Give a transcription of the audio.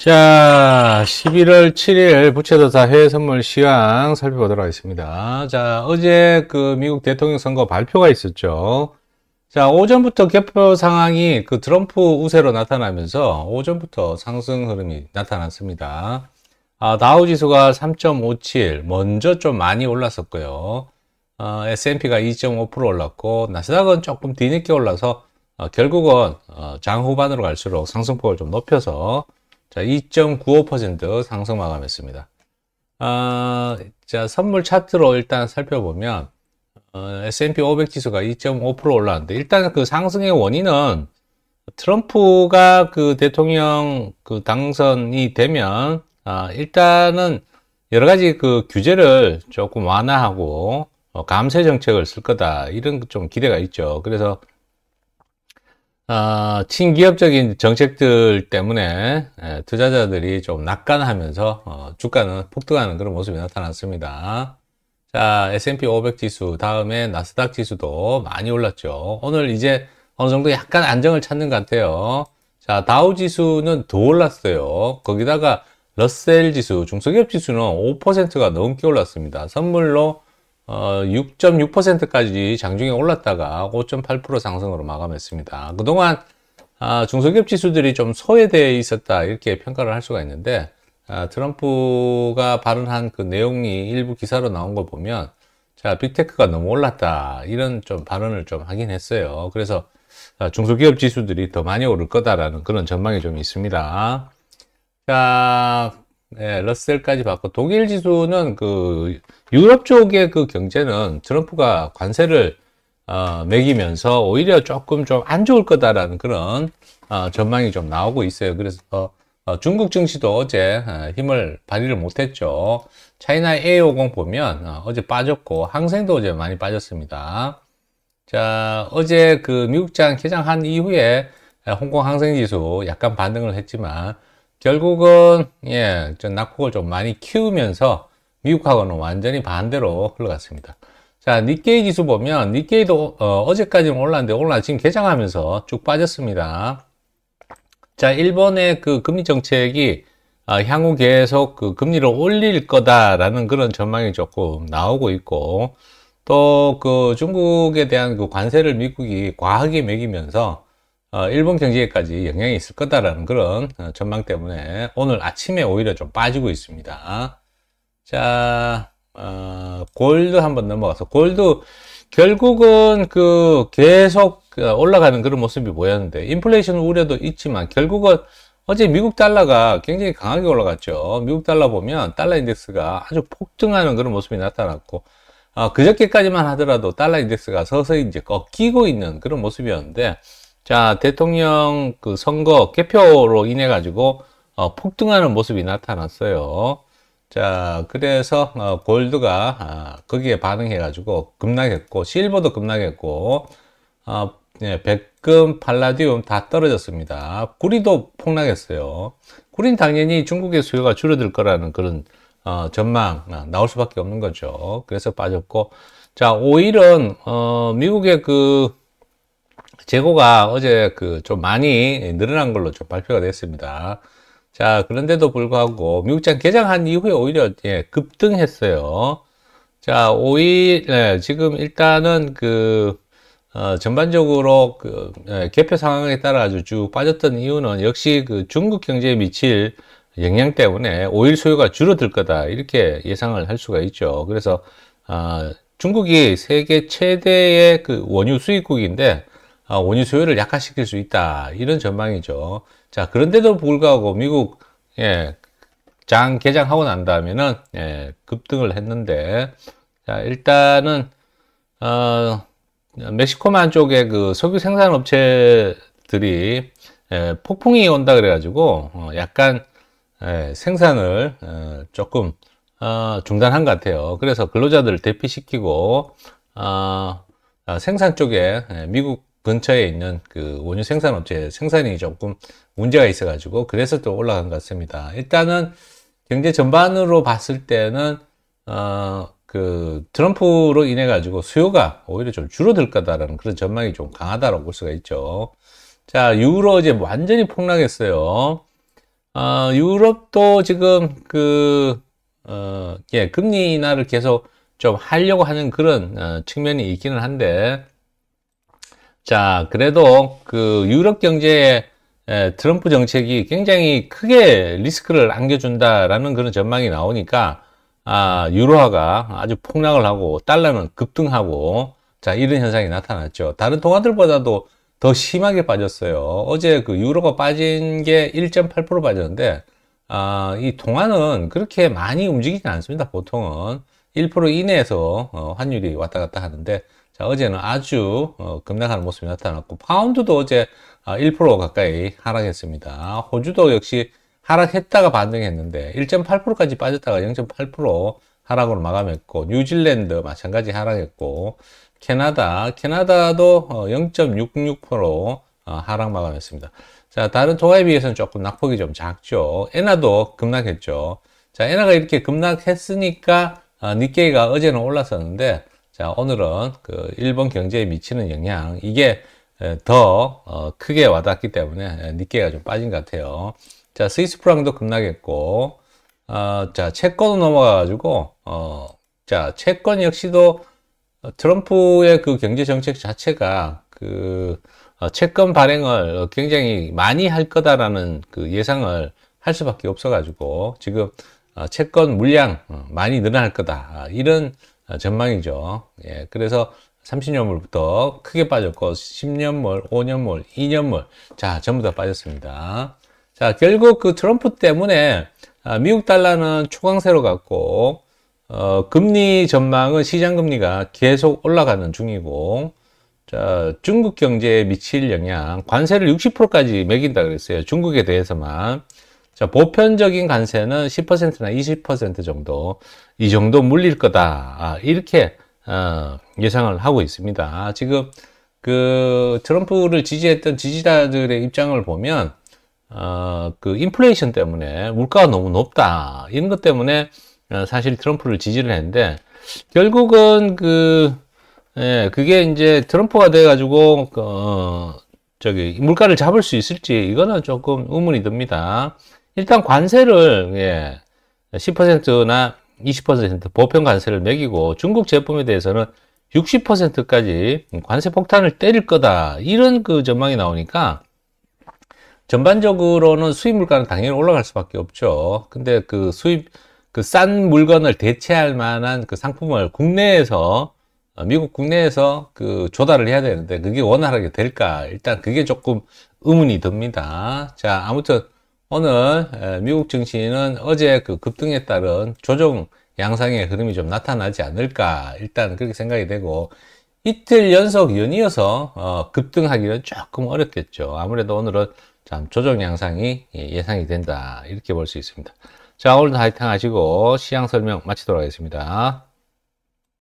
자, 11월 7일 부채조사 해외 선물 시황 살펴보도록 하겠습니다. 자, 어제 그 미국 대통령 선거 발표가 있었죠. 자, 오전부터 개표 상황이 그 트럼프 우세로 나타나면서 오전부터 상승 흐름이 나타났습니다. 아, 다우 지수가 3.57, 먼저 좀 많이 올랐었고요. 어, S&P가 2.5% 올랐고 나스닥은 조금 뒤늦게 올라서 어, 결국은 어, 장 후반으로 갈수록 상승폭을 좀 높여서 자, 2.95% 상승 마감했습니다. 아, 자, 선물 차트로 일단 살펴보면 어, S&P 500 지수가 2.5% 올랐는데 일단 그 상승의 원인은 트럼프가 그 대통령 그 당선이 되면 아, 일단은 여러 가지 그 규제를 조금 완화하고 어, 감세 정책을 쓸 거다 이런 좀 기대가 있죠. 그래서 아, 친기업적인 정책들 때문에 예, 투자자들이 좀 낙관하면서 어, 주가는 폭등하는 그런 모습이 나타났습니다. 자, S&P 500 지수 다음에 나스닥 지수도 많이 올랐죠. 오늘 이제 어느 정도 약간 안정을 찾는 것 같아요. 자, 다우 지수는 더 올랐어요. 거기다가 러셀 지수, 중소기업 지수는 5%가 넘게 올랐습니다. 선물로 6.6%까지 어, 장중에 올랐다가 5.8% 상승으로 마감했습니다. 그동안 아, 중소기업 지수들이 좀 소외되어 있었다 이렇게 평가를 할 수가 있는데 아, 트럼프가 발언한 그 내용이 일부 기사로 나온 걸 보면 자 빅테크가 너무 올랐다 이런 좀 발언을 좀 하긴 했어요. 그래서 아, 중소기업 지수들이 더 많이 오를 거다라는 그런 전망이 좀 있습니다. 자 네, 러셀까지 봤고 독일 지수는 그 유럽 쪽의 그 경제는 트럼프가 관세를 어, 매기면서 오히려 조금 좀 안 좋을 거다라는 그런 어, 전망이 좀 나오고 있어요. 그래서 어, 어 중국 증시도 어제 어, 힘을 발휘를 못했죠. 차이나 A50 보면 어, 제 빠졌고 항생도 어제 많이 빠졌습니다. 자 어제 그 미국장 개장한 이후에 홍콩 항생지수 약간 반등을 했지만 결국은 예, 좀 낙폭을 좀 많이 키우면서 미국하고는 완전히 반대로 흘러갔습니다. 자, 니케이 지수 보면 니케이도 어, 제까지는 올랐는데 오늘 지금 개장하면서 쭉 빠졌습니다. 자, 일본의 그 금리 정책이 어, 향후 계속 그 금리를 올릴 거다라는 그런 전망이 조금 나오고 있고 또 그 중국에 대한 그 관세를 미국이 과하게 매기면서 어, 일본 경제에까지 영향이 있을 거다라는 그런 어, 전망 때문에 오늘 아침에 오히려 좀 빠지고 있습니다. 자, 어, 골드 한번 넘어가서 골드 결국은 그 계속 어, 올라가는 그런 모습이 보였는데 인플레이션 우려도 있지만 결국은 어제 미국 달러가 굉장히 강하게 올라갔죠. 미국 달러 보면 달러 인덱스가 아주 폭등하는 그런 모습이 나타났고 어, 그저께까지만 하더라도 달러 인덱스가 서서히 이제 꺾이고 있는 그런 모습이었는데 자, 대통령 그 선거 개표로 인해 가지고 어, 폭등하는 모습이 나타났어요. 자, 그래서 어, 골드가 아, 거기에 반응해 가지고 급락했고 실버도 급락했고 아, 예, 백금, 팔라디움 다 떨어졌습니다. 구리도 폭락했어요. 구린 당연히 중국의 수요가 줄어들 거라는 그런 어, 전망 아, 나올 수밖에 없는 거죠. 그래서 빠졌고 자, 오일은 어, 미국의 그 재고가 어제 그 좀 많이 늘어난 걸로 좀 발표가 됐습니다. 자, 그런데도 불구하고 미국장 개장한 이후에 오히려 예, 급등했어요. 자, 오일 예, 지금 일단은 그 어, 전반적으로 그 예, 개표 상황에 따라 아주 쭉 빠졌던 이유는 역시 그 중국 경제에 미칠 영향 때문에 오일 소유가 줄어들 거다 이렇게 예상을 할 수가 있죠. 그래서 어, 중국이 세계 최대의 그 원유 수입국인데 아, 원유 수요를 약화시킬 수 있다 이런 전망이죠. 자 그런데도 불구하고 미국 예, 장 개장하고 난 다음에는 예, 급등을 했는데 자 일단은 어, 멕시코만 쪽에 그 석유 생산 업체들이 예, 폭풍이 온다 그래가지고 어, 약간 예, 생산을 어, 조금 어, 중단한 것 같아요. 그래서 근로자들을 대피시키고 어, 아, 생산 쪽에 예, 미국 근처에 있는 그 원유 생산 업체 생산이 조금 문제가 있어 가지고 그래서 또 올라간 것 같습니다. 일단은 경제 전반으로 봤을 때는 어 그 트럼프로 인해 가지고 수요가 오히려 좀 줄어들 거다라는 그런 전망이 좀 강하다라고 볼 수가 있죠. 자, 유로 이제 완전히 폭락했어요. 어, 유럽도 지금 그, 어, 예, 금리 인하를 계속 좀 하려고 하는 그런 어, 측면이 있기는 한데, 자, 그래도 그 유럽 경제에 트럼프 정책이 굉장히 크게 리스크를 안겨준다라는 그런 전망이 나오니까 아, 유로화가 아주 폭락을 하고 달러는 급등하고 자 이런 현상이 나타났죠. 다른 통화들보다도 더 심하게 빠졌어요. 어제 그 유로가 빠진 게 1.8% 빠졌는데 아, 이 동화는 그렇게 많이 움직이지 않습니다. 보통은 1% 이내에서 어, 환율이 왔다 갔다 하는데 자, 어제는 아주 어, 급락하는 모습이 나타났고 파운드도 어제 1% 아, 가까이 하락했습니다. 호주도 역시 하락했다가 반등했는데 1.8%까지 빠졌다가 0.8% 하락으로 마감했고 뉴질랜드 마찬가지 하락했고 캐나다 캐나다도 0.66% 어, 어, 하락 마감했습니다. 자 다른 토가에 비해서는 조금 낙폭이 좀 작죠. 엔화도 급락했죠. 자 에나가 이렇게 급락했으니까 어, 니케이가 어제는 올랐었는데 자, 오늘은 그 일본 경제에 미치는 영향 이게 더 어, 크게 와닿기 때문에 니케가좀 빠진 것 같아요. 자, 스위스 프랑도 급락했고, 어, 자, 채권 넘어가가지고, 어, 자, 채권 역시도 어, 트럼프의 그 경제 정책 자체가 그 어, 채권 발행을 굉장히 많이 할 거다라는 그 예상을 할 수밖에 없어가지고 지금 채권 물량 많이 늘어날 거다 아, 이런 아, 전망이죠. 예, 그래서 30년물부터 크게 빠졌고 10년물, 5년물, 2년물 자 전부 다 빠졌습니다. 자 결국 그 트럼프 때문에 아, 미국 달러는 초강세로 갔고 어, 금리 전망은 시장 금리가 계속 올라가는 중이고 자, 중국 경제에 미칠 영향 관세를 60%까지 매긴다 그랬어요. 중국에 대해서만 자, 보편적인 관세는 10%나 20% 정도, 이 정도 물릴 거다. 아, 이렇게, 어, 예상을 하고 있습니다. 지금, 그, 트럼프를 지지했던 지지자들의 입장을 보면, 어, 그, 인플레이션 때문에, 물가가 너무 높다. 이런 것 때문에, 어, 사실 트럼프를 지지를 했는데, 결국은 그, 예, 그게 이제 트럼프가 돼가지고, 그, 어, 저기, 물가를 잡을 수 있을지, 이거는 조금 의문이 듭니다. 일단 관세를 예, 10%나 20% 보편 관세를 매기고 중국 제품에 대해서는 60%까지 관세 폭탄을 때릴 거다 이런 그 전망이 나오니까 전반적으로는 수입 물가는 당연히 올라갈 수밖에 없죠. 근데 그 수입 그 싼 물건을 대체할 만한 그 상품을 국내에서 미국 국내에서 그 조달을 해야 되는데 그게 원활하게 될까? 일단 그게 조금 의문이 듭니다. 자, 아무튼 오늘 미국 증시는 어제 그 급등에 따른 조정 양상의 흐름이 좀 나타나지 않을까 일단 그렇게 생각이 되고 이틀 연속 연이어서 어, 급등하기는 조금 어렵겠죠 아무래도 오늘은 참 조정 양상이 예, 예상이 된다 이렇게 볼 수 있습니다 자 오늘도 하이탕 하시고 시향 설명 마치도록 하겠습니다